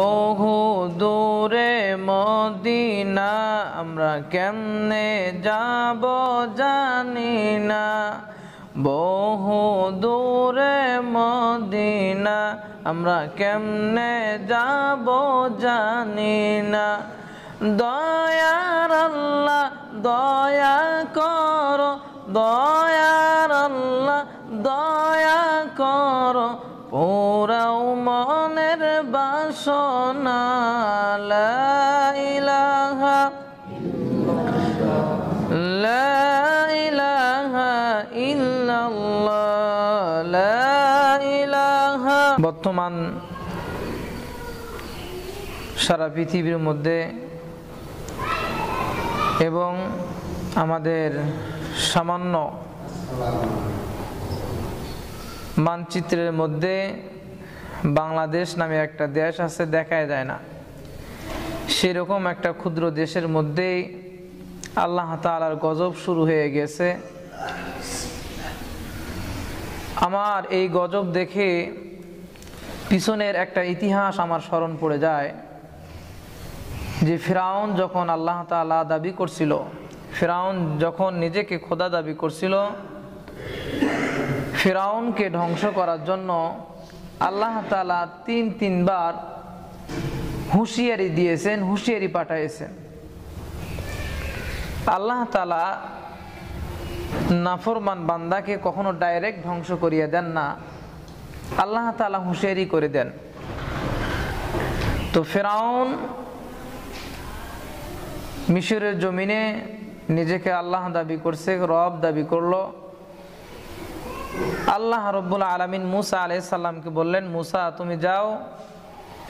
বহু দূরে মদিনা আমরা কেমনে যাব জানি না বহু দূরে মদিনা আমরা কেমনে যাব জানি না দয়ার আল্লাহ দয়া কর দয়া বর্তমান সারা পৃথিবীর মধ্যে এবং আমাদের সামান্য মানচিত্রের মধ্যে বাংলাদেশ নামে একটা দেশ আছে দেখায় যায় না সেরকম একটা ক্ষুদ্র দেশের মধ্যেই আল্লাহ তালার গজব শুরু হয়ে গেছে আমার এই গজব দেখে পিছনের একটা ইতিহাস আমার স্মরণ পড়ে যায় যে ফেরাউন যখন আল্লাহ তালা দাবি করছিল ফেরাউন যখন নিজেকে খোদা দাবি করছিল ফেরাউনকে ধ্বংস করার জন্য আল্লাহ তালা তিন তিনবার হুঁশিয়ারি দিয়েছেন হুঁশিয়ারি পাঠাইছেন আল্লাহ তালা নাফরমান বান্দাকে কখনো ডাইরেক্ট ধ্বংস করিয়ে দেন না আল্লাহ তালা হুঁশিয়ারি করে দেন তো ফেরাউন মিশরের জমিনে নিজেকে আল্লাহ দাবি করছে রব দাবি করল আল্লাহ রব্বুল আলমিন মুসা আলাই সাল্লামকে বললেন মুসা তুমি যাও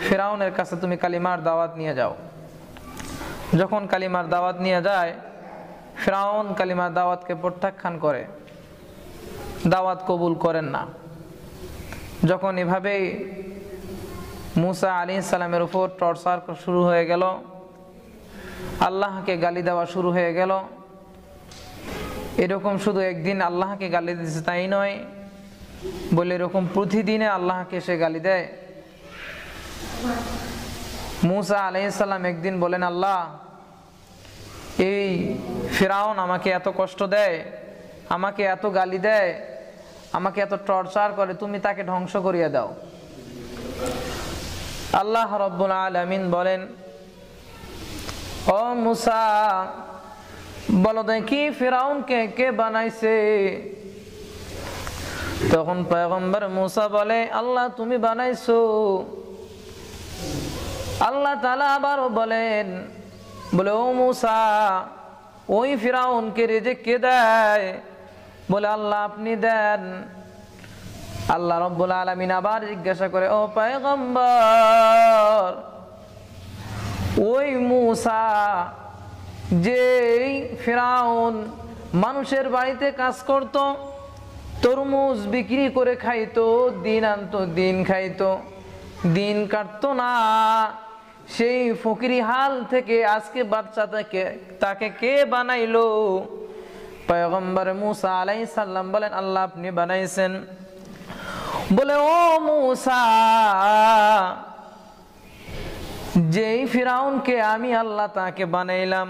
ফেরাউনের কাছে তুমি কালিমার দাওয়াত নিয়ে যাও যখন কালিমার দাওয়াত নিয়ে যায় ফেরাউন কালিমার দাওয়াতকে প্রত্যাখ্যান করে দাওয়াত কবুল করেন না যখন এভাবেই মুসা আলী ইসালামের উপর টর্চার শুরু হয়ে গেল আল্লাহকে গালি দেওয়া শুরু হয়ে গেল এরকম শুধু একদিন আল্লাহকে গালি দিয়েছে তাই নয় বলে এরকম প্রতিদিনে আল্লাহকে সে গালি দেয় মুসা ইসাল্লাম একদিন বলেন আল্লাহ এই ফেরাউন আমাকে এত কষ্ট দেয় আমাকে এত গালি দেয় আমাকে এত টর্চার করে তুমি তাকে ধ্বংস করিয়ে দাও আল্লাহ রব্বুল আলমিন বলেন ও মুসা বলো দেখি ফেরাউন কে কে বানাইছে তখন পয়গম্বর মুসা বলে আল্লাহ তুমি বানাইছো আল্লাহ তালা আবারও বলেন বলে ও মুসা ওই কে রেজে কে দেয় বলে আল্লাহ আপনি দেন আল্লাহ রব্বুল আলমিন আবার জিজ্ঞাসা করে ও পায়গম্বর ওই মূসা যে ফেরাউন মানুষের বাড়িতে কাজ করত তরমুজ বিক্রি করে খাইতো দিন আনতো দিন খাইতো দিন কাটতো না সেই ফকিরি হাল থেকে আজকে বাচ্চা তাকে তাকে কে বানাইলো পয়গম্বর মুসা আলাই সাল্লাম বলেন আল্লাহ আপনি বানাইছেন বলে ও মুসা যেই ফিরাউনকে আমি আল্লাহ তাকে বানাইলাম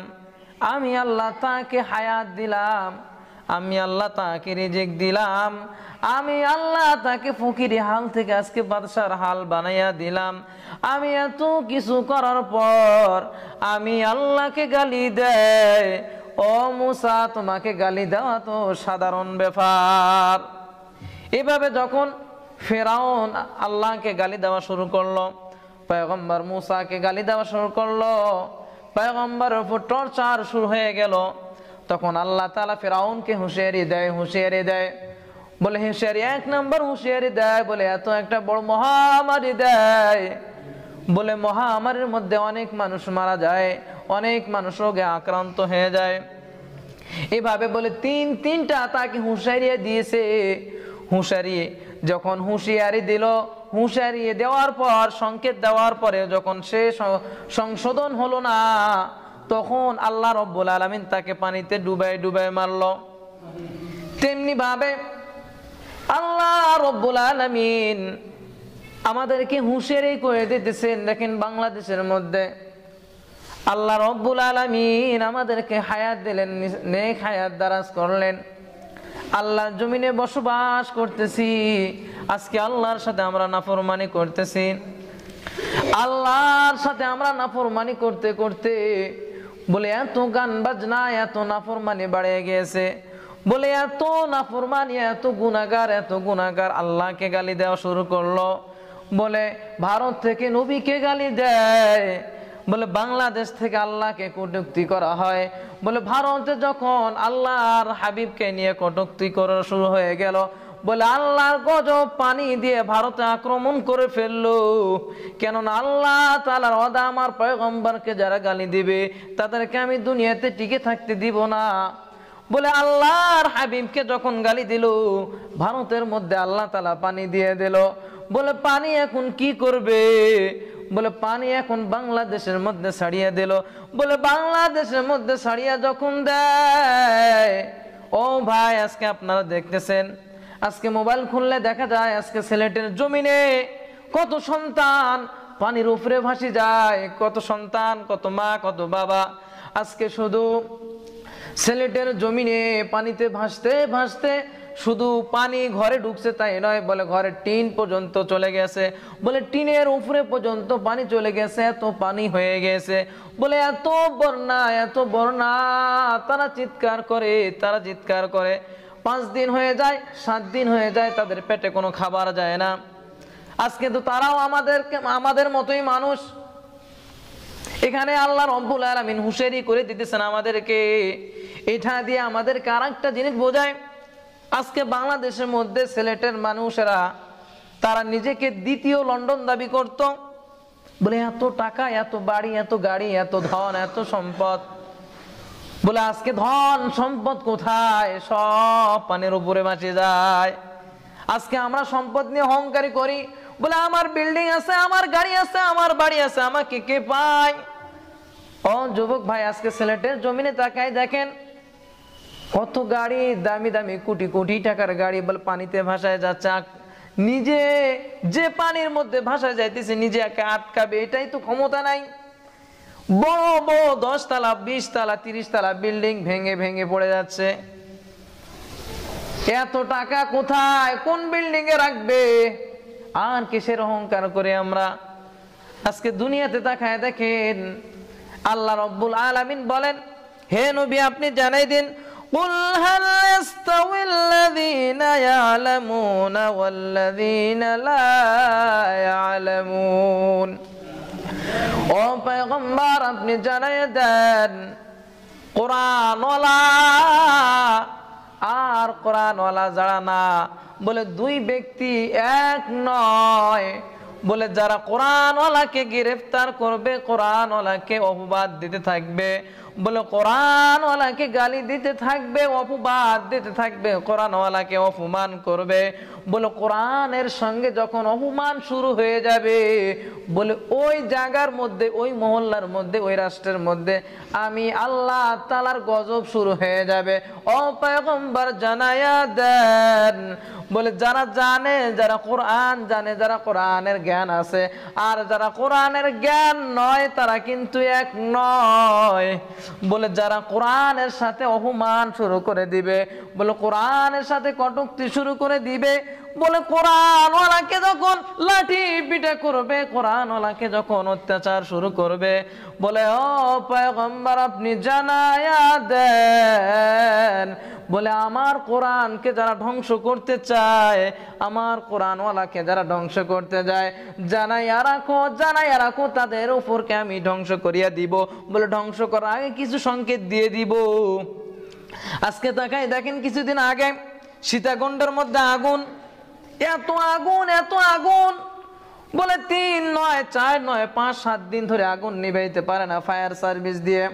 আমি আল্লাহ তাকে হায়াত দিলাম আমি আল্লাহ তাকে রেজেক দিলাম আমি আল্লাহ তাকে ফকিরি হাল থেকে আজকে বাদশার হাল বানাইয়া দিলাম আমি এত কিছু করার পর আমি আল্লাহকে গালি দেয় ও মুসা তোমাকে গালি দেওয়া তো সাধারণ ব্যাপার এভাবে যখন ফেরাউন আল্লাহকে গালি দেওয়া শুরু করলো পয়গম্বর মুসাকে গালি দেওয়া শুরু করলো পয়গম্বর উপর টর্চার শুরু হয়ে গেল তখন আল্লাহ তালা ফেরাউনকে হুঁশিয়ারি দেয় হুঁশিয়ারি দেয় বলে হুঁশিয়ারি এক নম্বর হুঁশিয়ারি দেয় বলে এত একটা বড় মহামারী দেয় বলে মহামারীর মধ্যে অনেক মানুষ মারা যায় অনেক মানুষ রোগে আক্রান্ত হয়ে যায় এভাবে বলে তিন তিনটা তাকে হুঁশারিয়ে দিয়েছে হুঁশারিয়ে যখন হুঁশিয়ারি দিল হুঁশিয়ারিয়ে দেওয়ার পর সংকেত দেওয়ার পরে যখন সে সংশোধন হলো না তখন আল্লাহ রব্বুল আলমিন তাকে পানিতে ডুবাই ডুবাই মারল তেমনি ভাবে আল্লাহ রব্বুল আলমিন আমাদেরকে হুঁশিয়ারি করে দিতেছেন দেখেন বাংলাদেশের মধ্যে আল্লাহ রব্বুল আলমিন আমাদেরকে হায়াত দিলেন নেক হায়াত দারাজ করলেন আল্লাহ জমিনে বসবাস করতেছি আজকে আল্লাহর সাথে আমরা নাফরমানি করতেছি আল্লাহর সাথে আমরা নাফরমানি করতে করতে বলে এত গান বাজনা এত নাফরমানি বাড়িয়ে গিয়েছে বলে এত নাফরমানি এত গুণাগার এত গুণাগার আল্লাহকে গালি দেওয়া শুরু করলো বলে ভারত থেকে নবীকে গালি দেয় বলে বাংলাদেশ থেকে আল্লাহকে কটুক্তি করা হয় বলে ভারতে যখন আল্লাহর হাবিবকে নিয়ে কটুক্তি করা শুরু হয়ে গেল বলে আল্লাহর গজব পানি দিয়ে ভারতে আক্রমণ করে ফেলল কেননা আল্লাহ তালার অদা আমার পয়গম্বরকে যারা গালি দিবে তাদেরকে আমি দুনিয়াতে টিকে থাকতে দিব না বলে আল্লাহর হাবিবকে যখন গালি দিল ভারতের মধ্যে আল্লাহ তালা পানি দিয়ে দিল বলে পানি এখন কি করবে বলে পানি এখন বাংলাদেশের মধ্যে ছাড়িয়ে দিল বলে বাংলাদেশের মধ্যে সারিয়া যখন দেয় ও ভাই আজকে আপনারা দেখতেছেন আজকে মোবাইল খুললে দেখা যায় আজকে সিলেটের জমিনে কত সন্তান পানির উপরে ভাসি যায় কত সন্তান কত মা কত বাবা আজকে শুধু সিলেটের জমিনে পানিতে ভাসতে ভাসতে শুধু পানি ঘরে ঢুকছে তাই নয় বলে ঘরে টিন পর্যন্ত চলে গেছে বলে টিনের উপরে পর্যন্ত পানি চলে গেছে এত পানি হয়ে গেছে বলে এত বর্ণা এত বর্ণা তারা চিৎকার করে তারা চিৎকার করে পাঁচ দিন হয়ে যায় সাত দিন হয়ে যায় তাদের পেটে কোনো খাবার যায় না আজ কিন্তু তারাও আমাদেরকে আমাদের মতোই মানুষ এখানে আল্লাহ রব্বুল আলমিন হুশেরি করে দিতেছেন আমাদেরকে এটা দিয়ে আমাদের কার একটা জিনিস বোঝায় আজকে বাংলাদেশের মধ্যে সিলেটের মানুষেরা তারা নিজেকে দ্বিতীয় লন্ডন দাবি করত বলে এত টাকা এত বাড়ি এত গাড়ি এত ধন এত সম্পদ বলে আজকে ধন সম্পদ কোথায় সব পানের উপরে বাঁচে যায় আজকে আমরা সম্পদ নিয়ে অহংকারী করি বলে আমার বিল্ডিং আছে আমার গাড়ি আছে আমার বাড়ি আছে আমাকে কে পায় ও যুবক ভাই আজকে সিলেটের জমিনে তাকায় দেখেন কত গাড়ি দামি দামি কোটি কোটি টাকার গাড়ি বল পানিতে ভাসায় যাচ্ছে নিজে যে পানির মধ্যে ভাসা যাইতেছে নিজে একে আটকাবে এটাই তো ক্ষমতা নাই বড় বড় দশতলা বিশতলা তিরিশতলা বিল্ডিং ভেঙে ভেঙে পড়ে যাচ্ছে এত টাকা কোথায় কোন বিল্ডিং এ রাখবে আর কিসের অহংকার করে আমরা আজকে দুনিয়াতে দেখায় দেখেন আল্লাহ রব্বুল আলামিন বলেন হে নবী আপনি জানাই দিন قل هل يستوي الذين يعلمون والذين لا يعلمون ও পয়গম্বর আপনি জানাই দেন কোরআনওয়ালা আর কোরআনওয়ালা যারা না বলে দুই ব্যক্তি এক নয় বলে যারা কোরআনওয়ালাকে গ্রেফতার করবে কোরআনওয়ালাকে অপবাদ দিতে থাকবে বলে কোরআনওয়ালাকে গালি দিতে থাকবে অপবাদ দিতে থাকবে কোরআনওয়ালাকে অপমান করবে বলে কোরআনের সঙ্গে যখন অপমান শুরু হয়ে যাবে বলে ওই জায়গার মধ্যে ওই মহল্লার মধ্যে ওই রাষ্ট্রের মধ্যে আমি আল্লাহ তালার গজব শুরু হয়ে যাবে অপায়গম্বার জানায়া দেন বলে যারা জানে যারা কোরআন জানে যারা কোরআনের জ্ঞান আছে আর যারা কোরআনের জ্ঞান নয় তারা কিন্তু এক নয় বলে যারা কোরআনের সাথে অপমান শুরু করে দিবে বলে কোরআনের সাথে কটুক্তি শুরু করে দিবে বলে কোরআনওয়ালাকে যখন লাঠি পিঠে করবে কোরআনওয়ালাকে যখন অত্যাচার শুরু করবে বলে ও পয়গম্বর আপনি জানায়া দেন বলে আমার কোরআনকে যারা ধ্বংস করতে চায় আমার কোরআনওয়ালাকে যারা ধ্বংস করতে যায় জানাইয়া রাখো জানাইয়া রাখো তাদের উপরকে আমি ধ্বংস করিয়া দিব বলে ধ্বংস করার আগে কিছু সংকেত দিয়ে দিব আজকে তাকাই দেখেন কিছুদিন আগে সীতাকুণ্ডের মধ্যে আগুন এত আগুন এত আগুন বলে তিন নয় চার নয় পাঁচ সাত দিন ধরে আগুন নিবাইতে পারে না ফায়ার সার্ভিস দিয়ে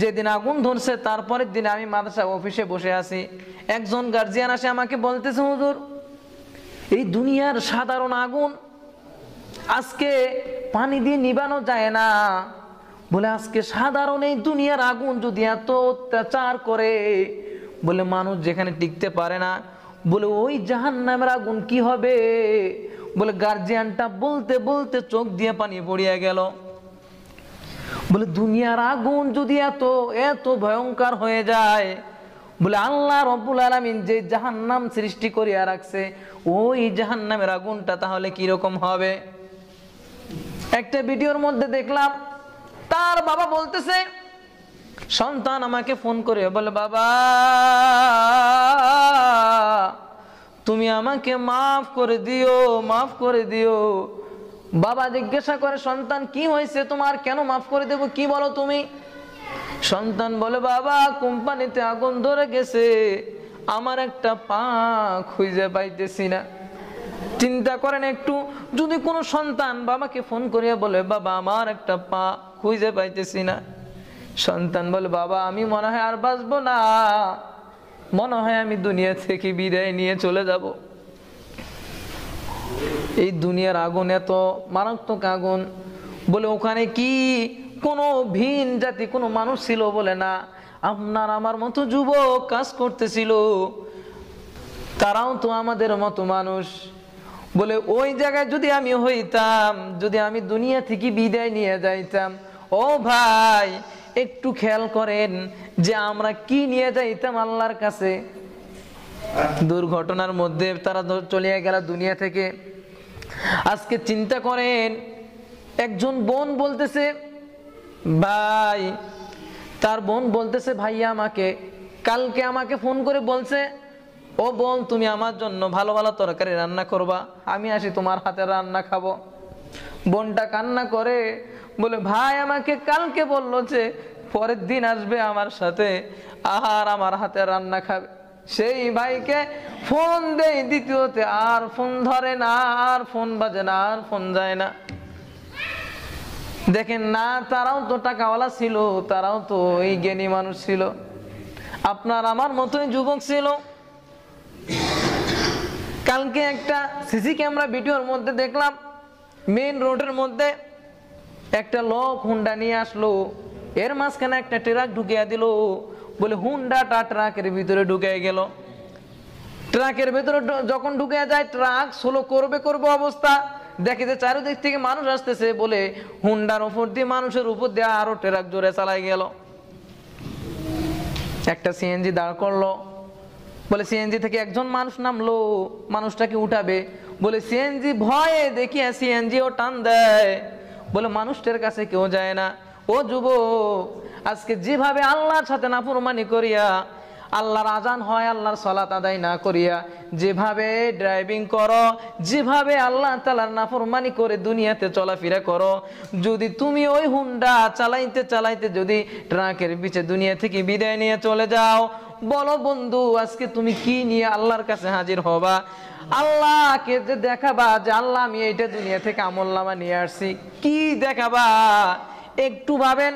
যেদিন আগুন ধরছে তারপরের দিন আমি মাদ্রাসা অফিসে বসে আছি একজন গার্জিয়ান আসে আমাকে বলতেছে হুজুর এই দুনিয়ার সাধারণ আগুন আজকে পানি দিয়ে নিবানো যায় না বলে আজকে সাধারণ এই দুনিয়ার আগুন যদি এত অত্যাচার করে বলে মানুষ যেখানে টিকতে পারে না বলে ওই জাহান নামের আগুন কি হবে বলে গার্জিয়ানটা বলতে বলতে চোখ দিয়ে পানি পড়িয়া গেল বলে দুনিয়ার আগুন যদি এত এত ভয়ঙ্কর হয়ে যায় বলে আল্লাহ রব্বুল আলমিন যে জাহান্নাম সৃষ্টি করিয়া রাখছে ওই নামের আগুনটা তাহলে কিরকম হবে একটা ভিডিওর মধ্যে দেখলাম তার বাবা বলতেছে সন্তান আমাকে ফোন করে বলে বাবা তুমি আমাকে মাফ করে দিও মাফ করে দিও বাবা জিজ্ঞাসা করে সন্তান কি হয়েছে তোমার কেন মাফ করে দেব কি বলো তুমি সন্তান বলে বাবা কোম্পানিতে আগুন ধরে গেছে আমার একটা পা খুঁজে পাইতেছি না চিন্তা করেন একটু যদি কোনো সন্তান বাবাকে ফোন করিয়া বলে বাবা আমার একটা পা খুঁজে পাইতেছি না সন্তান বলে বাবা আমি মনে হয় আর বাঁচব না মনে হয় আমি দুনিয়া থেকে বিদায় নিয়ে চলে যাব এই দুনিয়ার আগুন এত মারাত্মক আগুন বলে ওখানে কি কোনো ভিন জাতি কোনো মানুষ ছিল বলে না আপনার আমার মতো যুবক কাজ করতেছিল তারাও তো আমাদের মতো মানুষ বলে ওই জায়গায় যদি আমি হইতাম যদি আমি দুনিয়া থেকে বিদায় নিয়ে যাইতাম ও ভাই একটু খেয়াল করেন যে আমরা কি নিয়ে যাইতাম আল্লাহর কাছে দুর্ঘটনার মধ্যে তারা চলিয়া গেল দুনিয়া থেকে আজকে চিন্তা করেন একজন বোন বলতেছে ভাই তার বোন বলতেছে ভাইয়া আমাকে কালকে আমাকে ফোন করে বলছে ও বোন তুমি আমার জন্য ভালো ভালো তরকারি রান্না করবা আমি আসি তোমার হাতে রান্না খাবো বোনটা কান্না করে বলে ভাই আমাকে কালকে বললো যে পরের দিন আসবে আমার সাথে আহার আমার হাতে রান্না খাবে সেই ভাইকে ফোন দেই দ্বিতীয়তে আর ফোন ধরে না আর ফোন বাজে না আর ফোন যায় না দেখেন না তারাও তো টাকাওয়ালা ছিল তারাও তো এই জ্ঞানী মানুষ ছিল আপনার আমার মতোই যুবক ছিল কালকে একটা সিসি ক্যামেরা ভিডিওর মধ্যে দেখলাম মেন রোডের মধ্যে একটা লোক হুন্ডা নিয়ে আসলো এর মাঝখানে একটা ট্রাক ঢুকিয়া দিল বলে হুন্ডাটা ট্রাকের ভিতরে ঢুকিয়ে গেল ট্রাকের ভেতরে যখন ঢুকে যায় ট্রাক সোলো করবে করবে অবস্থা দেখে যে চারিদিক থেকে মানুষ আসতেছে বলে হুন্ডার ওপর দিয়ে মানুষের উপর দিয়ে আরো ট্রাক জোরে চালাই গেল একটা সিএনজি দাঁড় করলো বলে সিএনজি থেকে একজন মানুষ নামলো মানুষটাকে উঠাবে বলে সিএনজি ভয়ে দেখিয়া সিএনজি ও টান দেয় বলে মানুষটার কাছে কেউ যায় না ও যুব আজকে যেভাবে আল্লাহর সাথে নাফরমানি করিয়া আল্লাহর আজান হয় আল্লাহর সলাত আদায় না করিয়া যেভাবে ড্রাইভিং করো যেভাবে আল্লাহ তালার নাফরমানি করে দুনিয়াতে চলাফেরা করো যদি তুমি ওই হুন্ডা চালাইতে চালাইতে যদি ট্রাকের পিছে দুনিয়া থেকে বিদায় নিয়ে চলে যাও বলো বন্ধু আজকে তুমি কি নিয়ে আল্লাহর কাছে হাজির হবা আল্লাহকে যে দেখাবা যে আল্লাহ আমি এইটা দুনিয়া থেকে আমল নামা নিয়ে আসছি কি দেখাবা একটু ভাবেন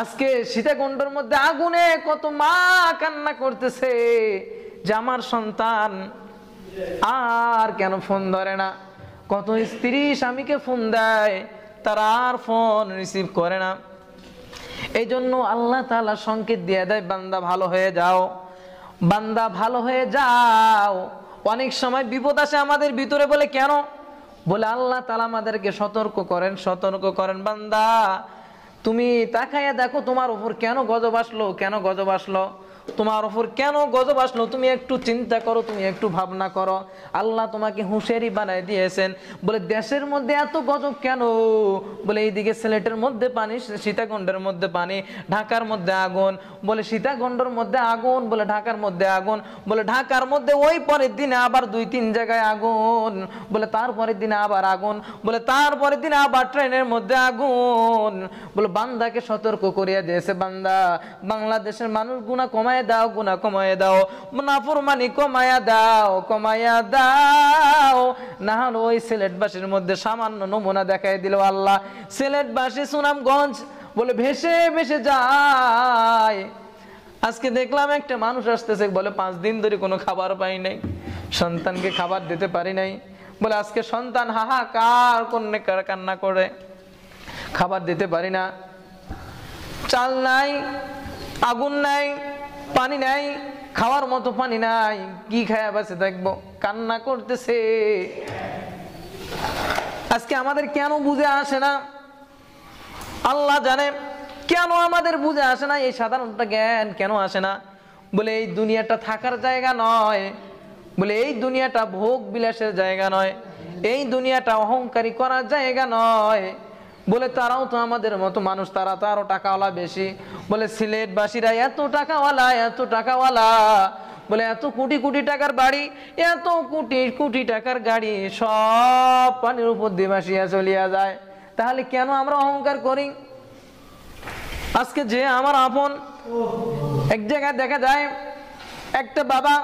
আজকে সীতাকুণ্ডর মধ্যে আগুনে কত মা কান্না করতেছে যে আমার সন্তান আর কেন ফোন ধরে না কত স্ত্রী স্বামীকে ফোন দেয় তারা আর ফোন রিসিভ করে না এই জন্য আল্লাহ তালা সংকেত দিয়ে দেয় বান্দা ভালো হয়ে যাও বান্দা ভালো হয়ে যাও অনেক সময় বিপদ আসে আমাদের ভিতরে বলে কেন বলে আল্লাহ তালা আমাদেরকে সতর্ক করেন সতর্ক করেন বান্দা তুমি তাকাইয়া দেখো তোমার উপর কেন গজব আসলো কেন গজব আসলো তোমার ওপর কেন গজব আসলো তুমি একটু চিন্তা করো তুমি একটু ভাবনা করো আল্লাহ তোমাকে হুঁশেরই বানাই দিয়েছেন বলে দেশের মধ্যে এত গজব কেন বলে এইদিকে সিলেটের মধ্যে পানি সীতাকুণ্ডের মধ্যে পানি ঢাকার মধ্যে আগুন বলে সীতাকুণ্ডের মধ্যে আগুন বলে ঢাকার মধ্যে আগুন বলে ঢাকার মধ্যে ওই পরের দিনে আবার দুই তিন জায়গায় আগুন বলে তারপরের দিনে আবার আগুন বলে তারপরের দিনে আবার ট্রেনের মধ্যে আগুন বলে বান্দাকে সতর্ক করিয়া দিয়েছে বান্দা বাংলাদেশের মানুষ গুণা কমায় কমায় দাও গুনা কমায় দাও নাফরমানি কমায়া দাও কমায়া দাও না হলো ওই সিলেটবাসীর মধ্যে সামান্য নমুনা দেখাই দিল আল্লাহ সিলেটবাসী সুনামগঞ্জ বলে ভেসে ভেসে যায় আজকে দেখলাম একটা মানুষ আসতেছে বলে পাঁচ দিন ধরে কোনো খাবার পাই নাই সন্তানকে খাবার দিতে পারি নাই বলে আজকে সন্তান হাহাকার কোন কান্না করে খাবার দিতে পারি না চাল নাই আগুন নাই পানি নাই খাওয়ার মতো পানি নাই কি খায়া বাসে দেখবো কান্না করতেছে আজকে আমাদের কেন বুঝে আসে না আল্লাহ জানে কেন আমাদের বুঝে আসে না এই সাধারণটা জ্ঞান কেন আসে না বলে এই দুনিয়াটা থাকার জায়গা নয় বলে এই দুনিয়াটা ভোগ বিলাসের জায়গা নয় এই দুনিয়াটা অহংকারী করার জায়গা নয় বলে তারাও তো আমাদের মতো মানুষ তারা তো আরো টাকাওয়ালা বেশি বলে সিলেটবাসীরা এত টাকাওয়ালা এত টাকাওয়ালা বলে এত কোটি কোটি টাকার বাড়ি এত কোটি কোটি টাকার গাড়ি সব পানির উপর দিয়ে ভাসিয়া চলিয়া যায় তাহলে কেন আমরা অহংকার করি আজকে যে আমার আপন এক জায়গায় দেখা যায় একটা বাবা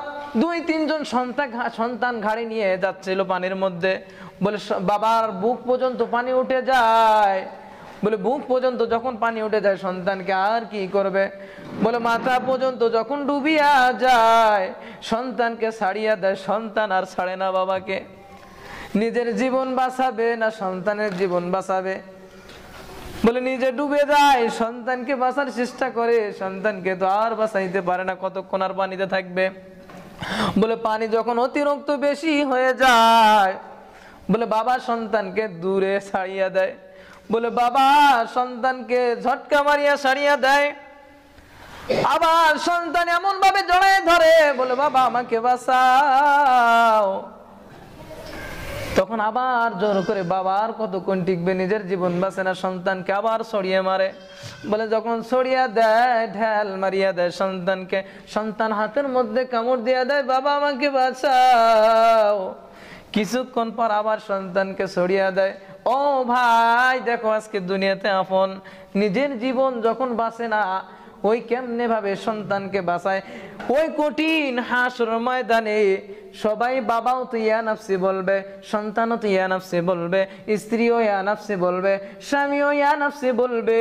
দুই তিনজন সন্তান সন্তান ঘাড়ে নিয়ে যাচ্ছিল পানির মধ্যে বলে বাবার বুক পর্যন্ত পানি উঠে যায় বলে বুক পর্যন্ত যখন পানি উঠে যায় সন্তানকে আর কি করবে বলে মাথা পর্যন্ত যখন ডুবিয়া যায় সন্তানকে ছাড়িয়া দেয় সন্তান আর ছাড়ে না বাবাকে নিজের জীবন বাঁচাবে না সন্তানের জীবন বাঁচাবে বলে নিজে ডুবে যায় সন্তানকে বাঁচার চেষ্টা করে সন্তানকে তো আর বাঁচাইতে পারে না কতক্ষণ আর পানিতে থাকবে বলে পানি যখন অতিরিক্ত বেশি হয়ে যায় বলে বাবা সন্তানকে দূরে ছাড়িয়া দেয় বলে বাবা সন্তানকে ঝটকা মারিয়া ছাড়িয়া দেয় আবার সন্তান এমন ভাবে জড়ায় ধরে বলে বাবা আমাকে বাসাও তখন আবার জোর করে বাবার কতক্ষণ টিকবে নিজের জীবন বাঁচে না সন্তানকে আবার সরিয়ে মারে বলে যখন সরিয়ে দেয় ঢেল মারিয়া দেয় সন্তানকে সন্তান হাতের মধ্যে কামড় দিয়ে দেয় বাবা আমাকে বাঁচাও কিছুক্ষণ পর আবার সন্তানকে সরিয়ে দেয় ও ভাই দেখো আজকে দুনিয়াতে আপন নিজের জীবন যখন বাঁচে না ওই কেমনে ভাবে সন্তানকে বাঁচায় ওই কঠিন হাসর ময়দানে সবাই বাবাও তো ইয়া নাফসি বলবে সন্তানও তো ইয়া নাফসি বলবে স্ত্রীও ইয়া নাফসি বলবে স্বামীও ইয়া নাফসি বলবে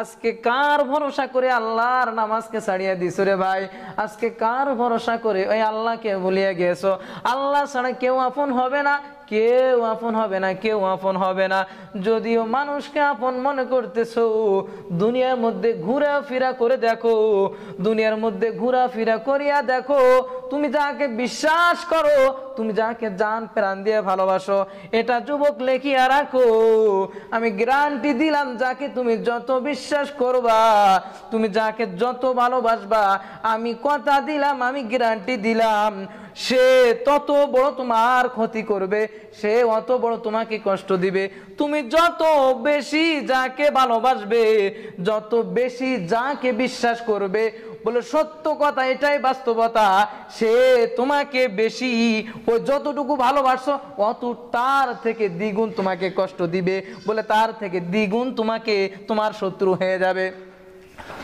আজকে কার ভরসা করে আল্লাহর নামাজকে ছাড়িয়ে দিছো রে ভাই আজকে কার ভরসা করে ওই আল্লাহকে বলিয়া গেছো আল্লাহ ছাড়া কেউ আপন হবে না কেউ আপন হবে না কেউ আপন হবে না যদিও মানুষকে আপন মনে করতেছ দুনিয়ার মধ্যে ঘুরা ফিরা করে দেখো দুনিয়ার মধ্যে ঘুরা ফিরা করিয়া দেখো তুমি যাকে বিশ্বাস করো তুমি যাকে জান প্রাণ দিয়ে ভালোবাসো এটা যুবক লেখিয়া রাখো আমি গ্যারান্টি দিলাম যাকে তুমি যত বিশ্বাস করবা তুমি যাকে যত ভালোবাসবা আমি কথা দিলাম আমি গ্যারান্টি দিলাম সে তত বড় তোমার ক্ষতি করবে সে অত বড় তোমাকে কষ্ট দিবে তুমি যত বেশি যাকে ভালোবাসবে যত বেশি যাকে বিশ্বাস করবে বলে সত্য কথা এটাই বাস্তবতা সে তোমাকে বেশি ও যতটুকু ভালোবাসো অত তার থেকে দ্বিগুণ তোমাকে কষ্ট দিবে বলে তার থেকে দ্বিগুণ তোমাকে তোমার শত্রু হয়ে যাবে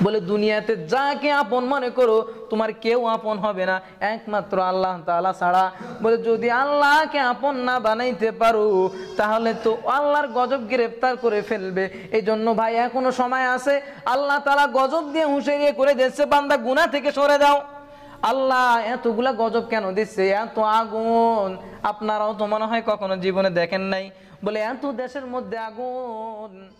বলে দুনিয়াতে যাকে আপন মনে করো তোমার কেউ আপন হবে না একমাত্র আল্লাহ তালা ছাড়া বলে যদি আল্লাহকে আপন না বানাইতে পারো তাহলে তো আল্লাহর গজব গ্রেফতার করে ফেলবে এই জন্য ভাই এখনো সময় আছে আল্লাহ তালা গজব দিয়ে হুঁশিয়ে করে দিচ্ছে বান্দা গুনা থেকে সরে যাও আল্লাহ এতগুলা গজব কেন দিচ্ছে এত আগুন আপনারাও তো মনে হয় কখনো জীবনে দেখেন নাই বলে এত দেশের মধ্যে আগুন